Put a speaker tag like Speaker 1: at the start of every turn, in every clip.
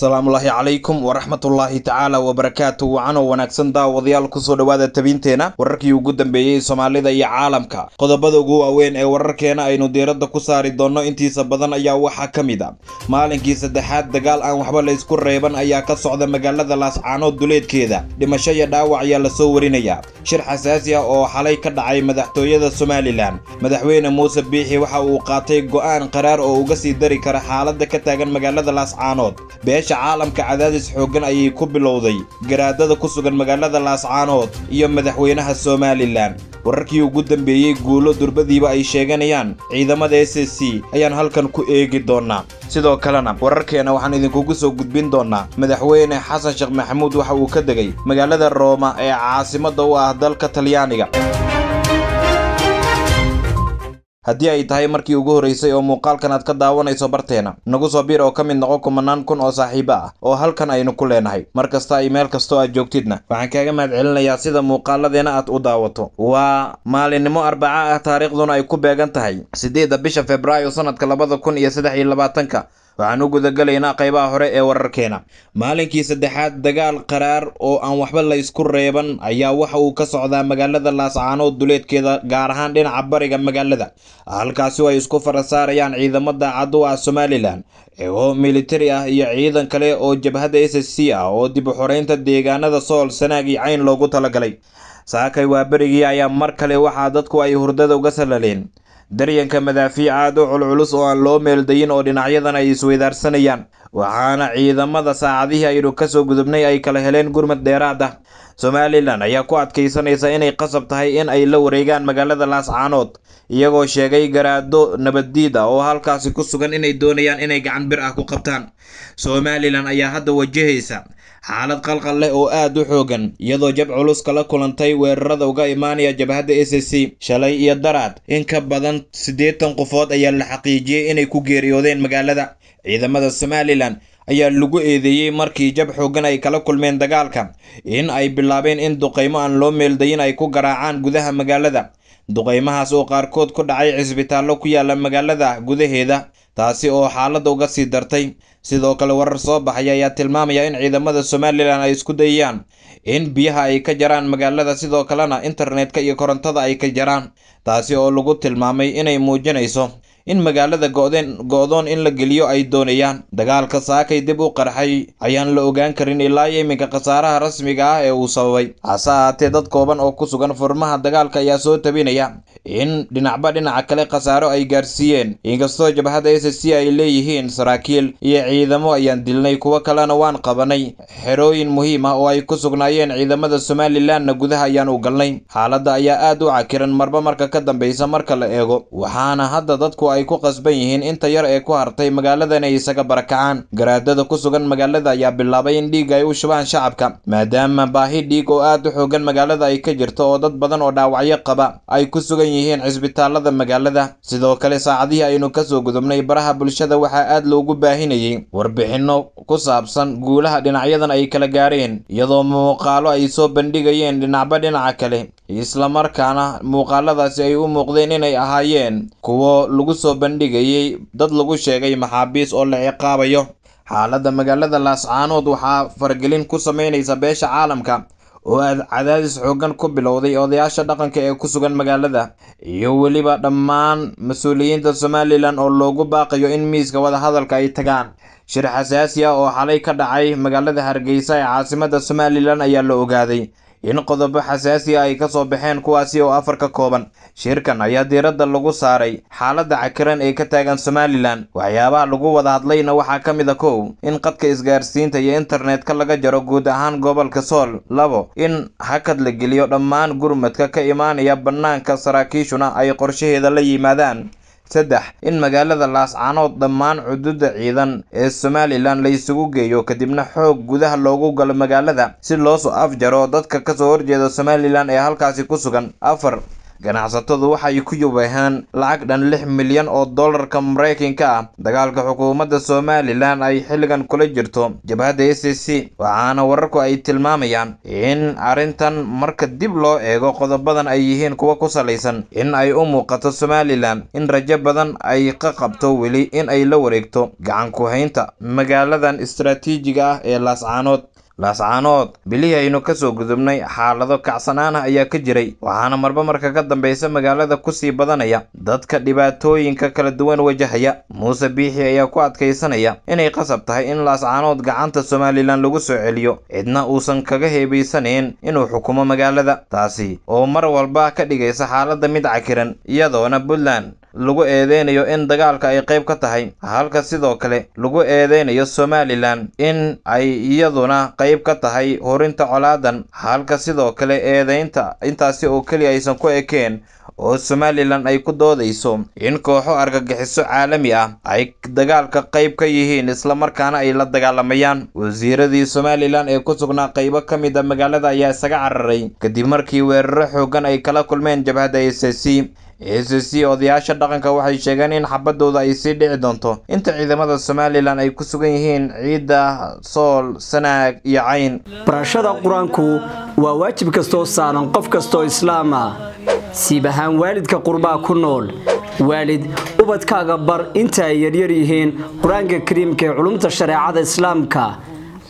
Speaker 1: asalaamullaahi calaykum waraxmatullaahi tacaala wabarakaatu wacanoo wanaagsan daawadayaal kusoo dhawaada tabinteena wararkii ugu dambeeyey soomaalida iyo caalamka qodobada ugu waaweyn ee wararkeena aynu diiradda ku saari doonno intiisa badan ayaa waxaa ka mid a maalinkii saddexaad dagaal aan waxba la ysku reeban ayaa ka socda magaalada laascaanood duleedkeeda dhimasho iyo dhaawac ayaa la soo warinayaa shir xasaasi ah oo xalay ka dhacay madaxtooyada somalilan madaxweyne muuse biixi waxa uu qaatay go'aan qaraar oo uga sii dari kara xaaladda ka taagan magaalada laascaanood dabaysha caalamka cadaadis xooggan ayay ku bilowday garaadada ku sugan magaalada laascaanood iyo madaxweynaha somalilan wararkii ugu dambeeyey guulo durbadiiba ay sheeganayaan ciidamada s s c ayaan halkan ku eegi doonnaa sidoo kalena wararkeena waxaan idinkugu soo gudbin doonnaa madaxweyne xasan sheekh maxamuud waxa uu ka degay magaalada rooma ee caasimadda u ah dalka talyaaniga haddii ay tahay markii ugu horraysay oo muuqaalkan aad ka daawanayso barteena nagu soo biir oo ka mid noqo kumanaan kun oo saaxiibo ah oo halkan aynu ku leenahay mar kasta iyo meel kastoo aad joogtidna waxaan kaaga mahad celinayaa sida muuqaaladeena aad u daawato waa maalinimo arbaca ah taariikhduna ay ku beegan tahay siddeeda bisha februaayo sannadka labada kun iyo saddex iyo labaatanka waxaan u gudagalaynaa qaybaha hore ee wararkeena maalinkii saddexaad dagaal qaraar oo aan waxba la ysku reeban ayaa waxa uu ka socdaa magaalada laascaanood duleedkeeda gaar ahaan dhinaca bariga magaalada halkaasi ay isku farasaarayaan ciidamada caduwa ah somalilan eego militari ah iyo ciidan kale oo jabhadda s c ah oo dib u xoreynta deegaanada sool sanaag iyo cayn loogu talagalay saakay waa berigii ayaa mar kale waxaa dadku ay hurdada uga sallaleen daryanka madaafiicaad u culculus oo aan loo meeldayin oo dhinacyadan ay isweydaarsanayaan waxaana ciidamada saacadihii aynu ka soo gudubnay ay kala heleen gurmad dheeraada ah. somalilan ayaa ku adkaysanaysa inay qasab tahay in ay la wareegaan magaalada laascaanood iyagoo sheegay garaado nabaddiid ah oo halkaasi ku sugan inay doonayaan inay gacan bir ah ku qabtaan somalilan ayaa hadda wajahaysa xaalad qalqal leh oo aad u xoogan iyadoo jab culus kala kulantay weerarada uga imaanaya jabhadda a c c shalay iyo daraad in ka badan siddeetan qofood ayaa la xaqiijiyey inay ku geeriyoodeen magaalada ciidamada somalilan ayaa lagu eedeeyey markii jab xoogan ay kala kulmeen dagaalka in ay bilaabeen in duqaymo aan loo meeldayin ay ku garaacaan gudaha magaalada duqaymahaas oo qaarkood ku dhacay cisbitaallo ku yaalla magaalada gudaheeda taasi oo xaaladda uga sii dartay sidoo kale warar soo baxaya ayaa tilmaamaya in ciidamada somalilan ay isku dayayaan in biyaha ay ka jaraan magaalada sidoo kalena internetka iyo korontada ay ka jaraan taasi oo lagu tilmaamay inay muujinayso in magaalada godeen go-doon in la geliyo ay doonayaan dagaalka saakay dib u qarxay ayaan la ogaan karin ilaa iyo iminka khasaaraha rasmiga ah ee uu sababay hase ahaatee dad kooban oo ku sugan furmaha dagaalka ayaa soo tabinaya in dhinacba dhinaca kale khasaaro ay gaarsiiyeen inkastoo jabhadda s c ay leeyihiin saraakiil iyo ciidamo ayaan dilnay kuwo kalena waan qabanay xerooyin muhiim ah oo ay ku sugnaayeen ciidamada somalilanna gudaha ayaan u galnay xaaladda ayaa aad u cakiran marba marka ka dambaysa marka la eego waxaana hadda dadku ay ku qasban yihiin inta yar ee ku hartay magaalada ay isaga barakacaan garaadada ku sugan magaalada ayaa bilaabay in dhiig ay u shubaan shacabka maadaama baahi dhiig oo aad u xoogan magaalada ay ka jirto oo dad badan oo dhaawacyo qaba ay ku sugan yihiin yihiin cisbitaalada magaalada sidoo kale saacadihii aynu kasoo gudubnay baraha bulshada waxaa aad loogu baahinayey warbixinno ku saabsan guulaha dhinacyadan ay kala gaareen iyadoo muuqaalo ay soo bandhigayeen dhinacba dhinaca kale isla markaana muuqaaladaasi ay u muuqdeen inay ahaayeen kuwo lagu soo bandhigayay dad lagu sheegay maxaabiis oo la ciqaabayo xaaladda magaalada laascaanood waxaa fargelin ku samaynaysa beesha caalamka oo aad cadaadis xooggan ku bilowday odayaasha dhaqanka ee ku sugan magaalada iyo weliba dhammaan mas-uuliyiinta somalilan oo loogu baaqayo in miiska wadahadalka ay tagaan shir xasaasi ah oo xalay ka dhacay magaalada hargeysa ee caasimada somalilan ayaa la ogaaday in qodobo xasaasi ay ka soo baxeen kuwaasi oo afar ka kooban shirkan ayaa diiradda lagu saaray xaaladda cakiran ee ka taagan somalilan waxyaabaha lagu wada hadlayna waxaa ka mid a kow in qadka isgaarsiinta iyo internetka laga jaro guud ahaan gobolka sool labo in hakad la geliyo dhammaan gurmadka ka imaanaya bannaanka saraakiishuna ay qorshaheeda la yimaadaan saddex in magaalada laascaanood dhammaan cududa ciidan ee somalilan laysugu geeyo kadibna xoog gudaha loogu galo magaalada si loosoo afjaro dadka kasoo horjeeda somalilan ee halkaasi ku sugan afar ganacsatadu waxay ku yubayhaan lacag dhan lix milyan oo dollarka maraykanka ah dagaalka xukuumadda somalilan ay xilligan kula jirto jabhadda a c c waxaana wararku ay tilmaamayaan in arrintan marka dib loo eego qodobadan ay yihiin kuwa ku salaysan in ay u muuqato somalilan in rajo badan ay ka qabto weli in ay la wareegto gacanku haynta magaaladan istaraatiijiga ah ee laascaanood laascaanood bilihii aynu soo gudubnay xaalado kacsanaana ah ayaa ka jiray waxaana marba marka ka dambaysa magaalada ku sii badanaya dadka dhibaatooyinka kala duwan wajahaya muuse biixi ayaa ku adkaysanaya inay qasab tahay in laascaanood gacanta somalilan lagu soo celiyo cidna uusan kaga heebaysanayn inuu xukumo magaalada taasi oo mar walba ka dhigaysa xaaladda mid cakiran iyadoona puntland lagu eedeynayo in dagaalka ay qayb ka tahay halka sidoo kale lagu eedeynayo somalilan in ay iyaduna qayb ka tahay hurinta colaadan halka sidoo kale eedeynta intaasi oo keliya aysan ku ekeen oo somalilan ay ku doodayso in kooxo argagixiso caalami ah ay dagaalka qayb ka yihiin islamarkaana ay la dagaalamayaan wasiiradii somalilan ee ku sugnaa qaybo ka mid a ah magaalada ayaa isaga cararay kadib markii weeraro xooggan ay kala kulmeen jabhadda a c ss odayaasha dhaqanka waxay sheegeen in xabadooda ay sii dhici doonto inta ciidamada somalilan ay ku sugan yihiin ciidda sool sanaag iyo cayn
Speaker 2: barashada qur-aanku waa waajib kastoo saaran qof kastoo islaama ah. siib ahaan waalidka qurbaha ku nool waalid ubadkaaga bar inta ay yaryar yihiin qur-aanka kariimka ee culumta shareecada islaamka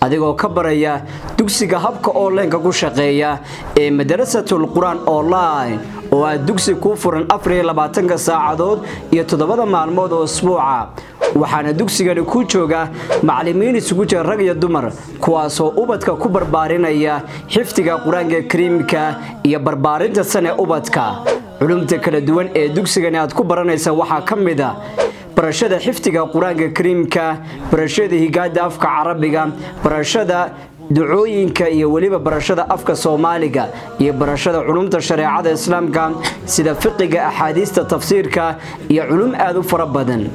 Speaker 2: adigoo ka baraya dugsiga habka oonlaynka ku shaqeeya ee madarasatul qur-aan online oo aa dugsi kuu furan labaatanka saacadood iyo toddobada maalmood oo usbuuca waxaana dugsigani ku jooga macalimiin isugu jira rag iyo dumar kuwaasoo ubadka ku barbaarinaya xifdiga qur-aanka kariimka iyo barbaarinta sane ubadka culumta kala duwan ee dugsigani aad ku baranaysa waxaa ka mid a ah barashada xifdiga qur-aanka kariimka barashada higaada afka carabiga barashada ducooyinka iyo weliba barashada afka soomaaliga iyo barashada culumta shareecada islaamka sida fiqiga axaadiista tafsiirka iyo culum aad u fara badan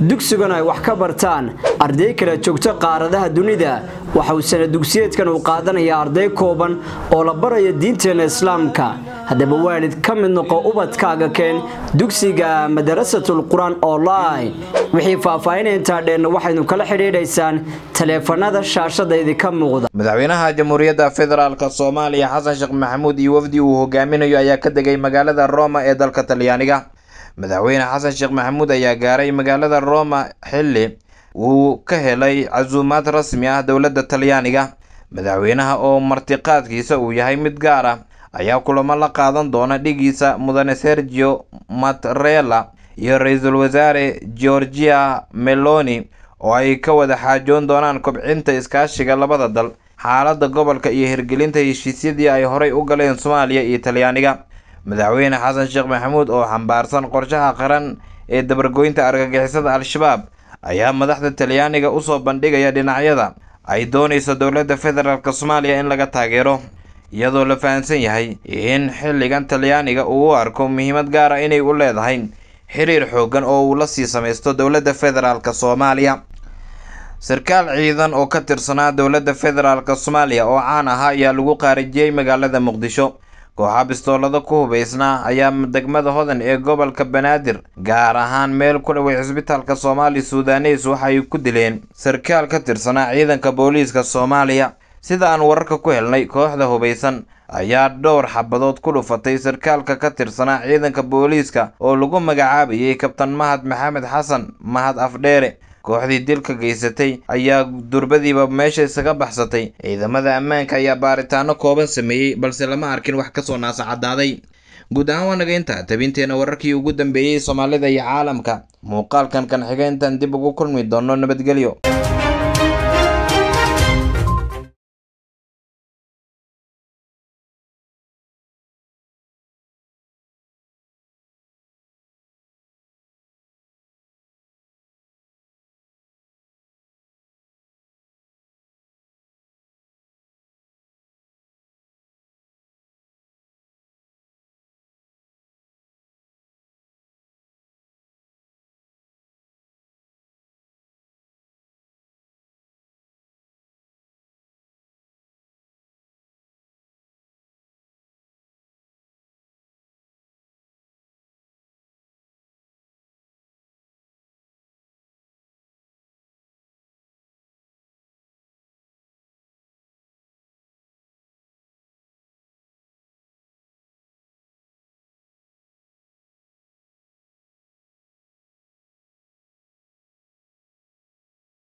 Speaker 2: dugsigana ay wax ka bartaan arday kala joogto qaaradaha dunida waxa uu sanadugsiyeedkan uu qaadanayaa arday kooban oo la baraya diinteena islaamka haddaba waalid ka mid noqo ubadkaaga keen dugsiga madarasatul qur-aan online wixii faahfaahinay intaa dheenna waxaynu kala xidhiidhaysaan taleefanada shaashadaydi ka muuqda madaxweynaha jamhuuriyadda
Speaker 1: federaalk soomaaliya xasan sheekh maxamuud iyo wafdi uu hogaaminayo ayaa ka degay magaalada roma ee dalka talyaaniga madaxweyne xasan sheekh maxamuud ayaa gaaray magaalada roma xilli wuu ka helay casuumaad rasmi ah dowladda talyaaniga madaxweynaha oo martiqaadkiisa uu yahay mid gaar ah ayaa kulamo la qaadan doona dhigiisa mudane sergio matrela iyo ra-iisul wasaare georgia meloni oo ay ka wada xaajoon doonaan kobcinta iskaashiga labada dal xaaladda gobolka iyo hirgelinta heshiisyadii ay horay u galeen soomaaliya iyo talyaaniga madaxweyne xasan sheekh maxamuud oo xambaarsan qorshaha qaran ee dabargoynta argagixisada al-shabaab ayaa madaxda talyaaniga usoo bandhigaya dhinacyada ay doonaysa dowladda federaalk soomaaliya in laga taageero iyadoo la fahamsan yahay in xilligan talyaaniga uu u arko muhiimad gaara inay u leedahay xiriir xooggan oo uu la sii samaysto dowladda federaalk soomaaliya sarkaal ciidan oo ka tirsanaa dowladda federaalk soomaaliya oo caan ah ayaa lagu qaarijiyey magaalada muqdisho Kooxo bistoolada ku hubaysnaa ayaa degmada Hodan ee gobolka Banaadir gaar ahaan meel ku dhaway cisbitaalka Soomaali suudanes waxay ku dileen sarkaal ka tirsanaa ciidanka booliiska Soomaaliya sida aan wararka ku helnay kooxda hubaysan ayaa dhowr xabadood ku dhufatay sarkaalka ka tirsanaa ciidanka booliiska oo lagu magacaabayay kabtan Mahad Maxamed Xasan Mahad Afdheere kooxdii dilka geysatay ayaa durbadiiba meesha isaga baxsatay ciidamada ammaanka ayaa baaritaano kooban sameeyey balse lama arkin wax kasoo naasa caddaaday guud ahaan waa nagaynta intaa wararkii ugu dambeeyey soomaalida iyo caalamka muuqaalkan kan xigeentan dib ugu kulmi
Speaker 2: doono nabadgelyo